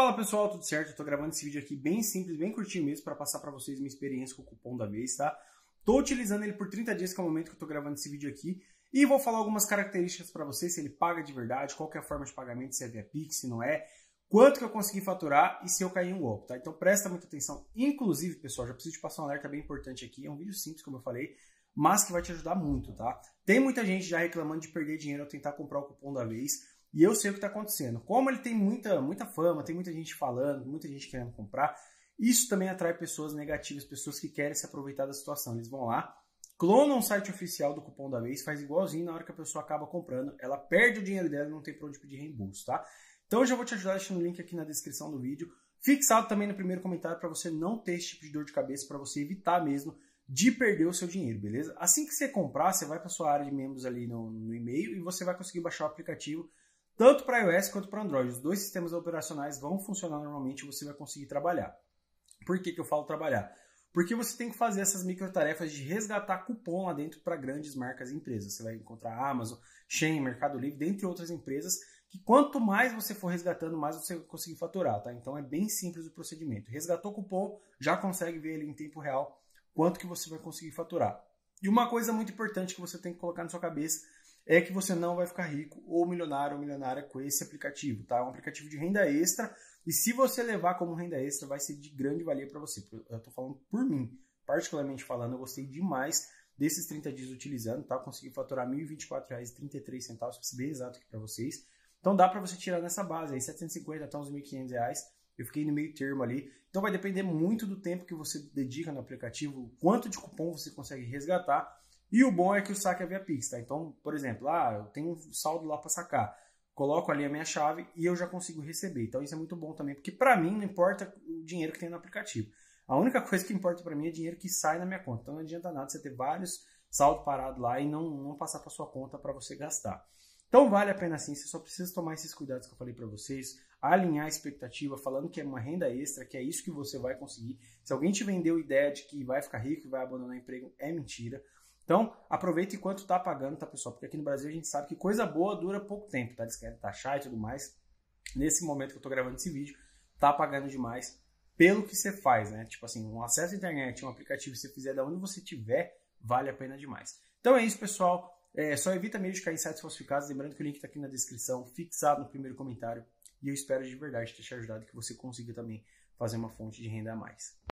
Fala pessoal, tudo certo? Eu tô gravando esse vídeo aqui bem simples, bem curtinho mesmo, para passar para vocês minha experiência com o cupom da vez, tá? Tô utilizando ele por 30 dias, que é o momento que eu tô gravando esse vídeo aqui, e vou falar algumas características para vocês, se ele paga de verdade, qual é a forma de pagamento, se é via Pix, se não é, quanto que eu consegui faturar e se eu caí em um golpe, tá? Então presta muita atenção. Inclusive, pessoal, já preciso te passar um alerta bem importante aqui, é um vídeo simples, como eu falei, mas que vai te ajudar muito, tá? Tem muita gente já reclamando de perder dinheiro ao tentar comprar o cupom da vez. E eu sei o que está acontecendo. Como ele tem muita, muita fama, tem muita gente falando, muita gente querendo comprar, isso também atrai pessoas negativas, pessoas que querem se aproveitar da situação. Eles vão lá, clonam o site oficial do cupom da vez, faz igualzinho na hora que a pessoa acaba comprando, ela perde o dinheiro dela e não tem para onde pedir reembolso, tá? Então eu já vou te ajudar deixando o link aqui na descrição do vídeo, fixado também no primeiro comentário para você não ter esse tipo de dor de cabeça, para você evitar mesmo de perder o seu dinheiro, beleza? Assim que você comprar, você vai para sua área de membros ali no, no e-mail e você vai conseguir baixar o aplicativo tanto para iOS quanto para Android. Os dois sistemas operacionais vão funcionar normalmente e você vai conseguir trabalhar. Por que, que eu falo trabalhar? Porque você tem que fazer essas micro tarefas de resgatar cupom lá dentro para grandes marcas e empresas. Você vai encontrar Amazon, Shein, Mercado Livre, dentre outras empresas, que quanto mais você for resgatando, mais você vai conseguir faturar, tá? Então é bem simples o procedimento. Resgatou cupom, já consegue ver ele em tempo real quanto que você vai conseguir faturar. E uma coisa muito importante que você tem que colocar na sua cabeça é que você não vai ficar rico ou milionário ou milionária com esse aplicativo, tá? É um aplicativo de renda extra e se você levar como renda extra vai ser de grande valia para você. Eu estou falando por mim, particularmente falando, eu gostei demais desses 30 dias utilizando, tá? Consegui faturar R$ 1.024,33, para ser bem exato aqui para vocês. Então dá para você tirar nessa base aí, 750 até uns R$ 1.500. Eu fiquei no meio termo ali. Então vai depender muito do tempo que você dedica no aplicativo, quanto de cupom você consegue resgatar e o bom é que o saque é via Pix, tá? Então, por exemplo, ah, eu tenho um saldo lá para sacar. Coloco ali a minha chave e eu já consigo receber. Então isso é muito bom também, porque para mim não importa o dinheiro que tem no aplicativo. A única coisa que importa para mim é dinheiro que sai na minha conta. Então não adianta nada você ter vários saldo parado lá e não, não passar para sua conta para você gastar. Então vale a pena sim, você só precisa tomar esses cuidados que eu falei para vocês, alinhar a expectativa, falando que é uma renda extra, que é isso que você vai conseguir. Se alguém te vendeu a ideia de que vai ficar rico e vai abandonar o emprego, é mentira. Então, aproveita enquanto está pagando, tá, pessoal? Porque aqui no Brasil a gente sabe que coisa boa dura pouco tempo, tá? Eles querem taxar e tudo mais. Nesse momento que eu estou gravando esse vídeo, tá pagando demais pelo que você faz, né? Tipo assim, um acesso à internet, um aplicativo que você fizer da onde você tiver, vale a pena demais. Então é isso, pessoal. É, só evita mesmo de cair em sites falsificados. Lembrando que o link está aqui na descrição, fixado no primeiro comentário. E eu espero de verdade ter te ajudado que você consiga também fazer uma fonte de renda a mais.